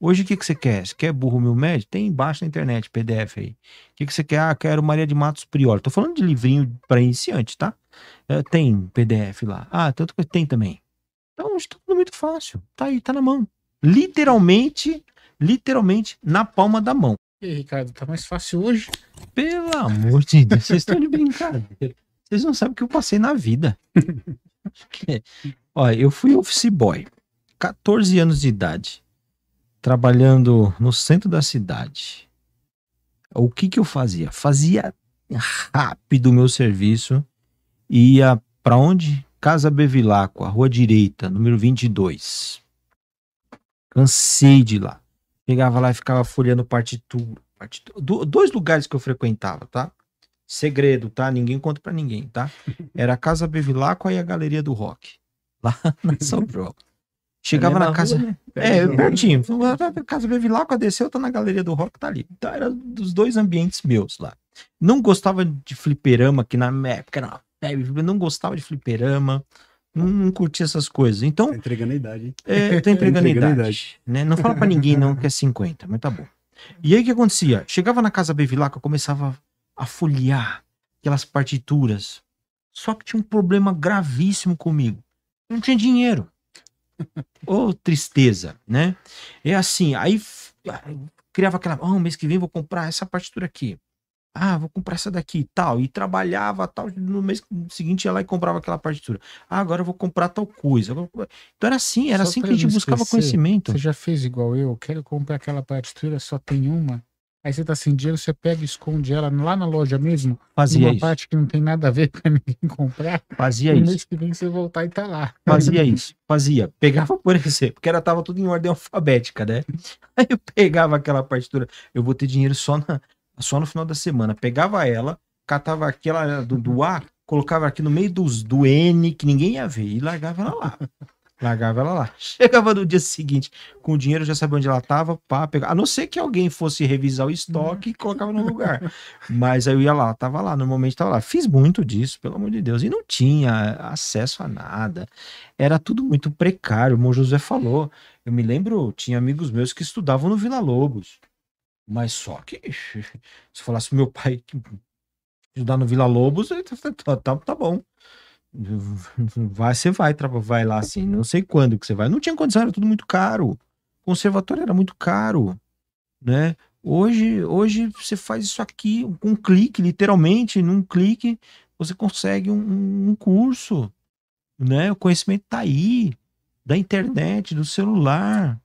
Hoje o que, que você quer? Você quer burro mil médio? Tem embaixo na internet, PDF aí. O que, que você quer? Ah, quero Maria de Matos Priori. Tô falando de livrinho para iniciante, tá? É, tem PDF lá. Ah, tanto que tem também. Então, está tudo muito fácil. Tá aí, tá na mão. Literalmente, literalmente na palma da mão. E aí, Ricardo, tá mais fácil hoje? Pelo amor de Deus, vocês estão de brincadeira. Vocês não sabem o que eu passei na vida. Olha, é, eu fui office boy, 14 anos de idade trabalhando no centro da cidade. O que que eu fazia? Fazia rápido o meu serviço e ia para onde? Casa Bevilacqua, rua direita, número 22. Cansei de lá. Pegava lá e ficava folheando partitura. partitura. Do, dois lugares que eu frequentava, tá? Segredo, tá? Ninguém conta para ninguém, tá? Era a Casa Bevilacqua e a Galeria do Rock. Lá na São Paulo. Chegava é na, casa. Rua, né? É, pertinho. casa veio lá, com desceu, tá na galeria do rock, tá ali. Então era dos dois ambientes meus lá. Não gostava de fliperama, que na época era uma... não gostava de fliperama. Não, não curtia essas coisas. Então. Tá entregando a idade, hein? É, tá entregando, entregando idade, a idade. Né? Não fala para ninguém, não, que é 50, mas tá bom. E aí o que acontecia? Chegava na casa Bevilacqua, começava a folhear aquelas partituras. Só que tinha um problema gravíssimo comigo. Não tinha dinheiro ou oh, tristeza, né? É assim, aí ah, criava aquela, oh, mês que vem vou comprar essa partitura aqui. Ah, vou comprar essa daqui e tal. E trabalhava tal. No mês seguinte ia lá e comprava aquela partitura. Ah, agora eu vou comprar tal coisa. Então era assim, era só assim que a gente buscava esquecer, conhecimento. Você já fez igual eu? Quero comprar aquela partitura, só tem uma. Aí você tá sem dinheiro, você pega e esconde ela lá na loja mesmo. Fazia uma isso. parte que não tem nada a ver pra ninguém comprar. Fazia no isso. mês que vem você voltar e tá lá. Fazia isso. Fazia. Pegava, por exemplo, porque ela tava tudo em ordem alfabética, né? Aí eu pegava aquela partitura. Eu vou ter dinheiro só, na, só no final da semana. Pegava ela, catava aquela do, do A, colocava aqui no meio dos, do N, que ninguém ia ver, e largava ela lá. Largava ela lá. Chegava no dia seguinte, com o dinheiro, já sabia onde ela tava, pá, pegava. A não ser que alguém fosse revisar o estoque e colocava no lugar. Mas aí eu ia lá, tava lá, normalmente tava lá. Fiz muito disso, pelo amor de Deus. E não tinha acesso a nada. Era tudo muito precário, o José falou. Eu me lembro, tinha amigos meus que estudavam no Vila Lobos. Mas só que, se falasse meu pai que estudar no Vila Lobos, tá, tá, tá, tá bom. Vai, você vai, vai lá assim, não sei quando que você vai. Não tinha condição, era tudo muito caro. Conservatório era muito caro, né? Hoje, hoje você faz isso aqui com um clique, literalmente, num clique você consegue um, um curso, né? O conhecimento tá aí, da internet, do celular,